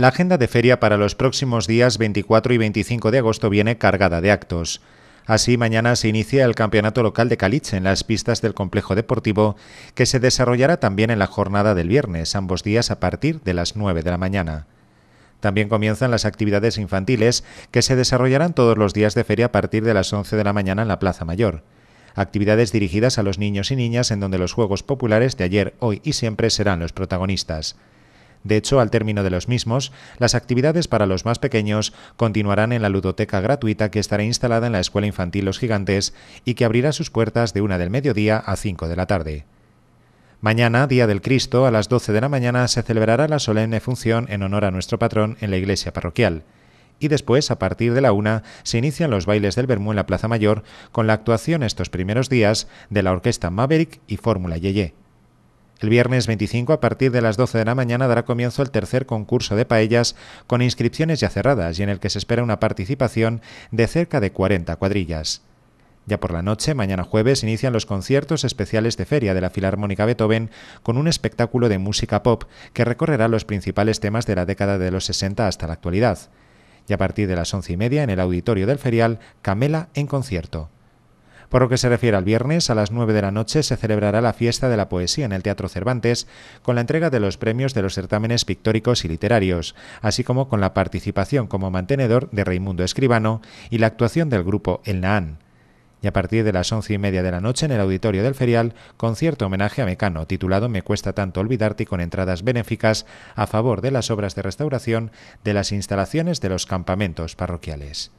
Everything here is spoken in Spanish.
La agenda de feria para los próximos días 24 y 25 de agosto viene cargada de actos. Así, mañana se inicia el campeonato local de Caliche en las pistas del complejo deportivo, que se desarrollará también en la jornada del viernes, ambos días a partir de las 9 de la mañana. También comienzan las actividades infantiles, que se desarrollarán todos los días de feria a partir de las 11 de la mañana en la Plaza Mayor. Actividades dirigidas a los niños y niñas en donde los juegos populares de ayer, hoy y siempre serán los protagonistas. De hecho, al término de los mismos, las actividades para los más pequeños continuarán en la ludoteca gratuita que estará instalada en la Escuela Infantil Los Gigantes y que abrirá sus puertas de una del mediodía a 5 de la tarde. Mañana, Día del Cristo, a las 12 de la mañana se celebrará la solemne función en honor a nuestro patrón en la iglesia parroquial. Y después, a partir de la una, se inician los bailes del Bermú en la Plaza Mayor con la actuación estos primeros días de la orquesta Maverick y Fórmula Yeye. El viernes 25, a partir de las 12 de la mañana, dará comienzo el tercer concurso de paellas con inscripciones ya cerradas y en el que se espera una participación de cerca de 40 cuadrillas. Ya por la noche, mañana jueves, inician los conciertos especiales de feria de la Filarmónica Beethoven con un espectáculo de música pop que recorrerá los principales temas de la década de los 60 hasta la actualidad. Y a partir de las 11 y media, en el auditorio del ferial, Camela en concierto. Por lo que se refiere al viernes, a las 9 de la noche se celebrará la fiesta de la poesía en el Teatro Cervantes con la entrega de los premios de los certámenes pictóricos y literarios, así como con la participación como mantenedor de Raimundo Escribano y la actuación del grupo El Naán y a partir de las once y media de la noche en el auditorio del Ferial, concierto homenaje a Mecano, titulado Me cuesta tanto olvidarte con entradas benéficas a favor de las obras de restauración de las instalaciones de los campamentos parroquiales.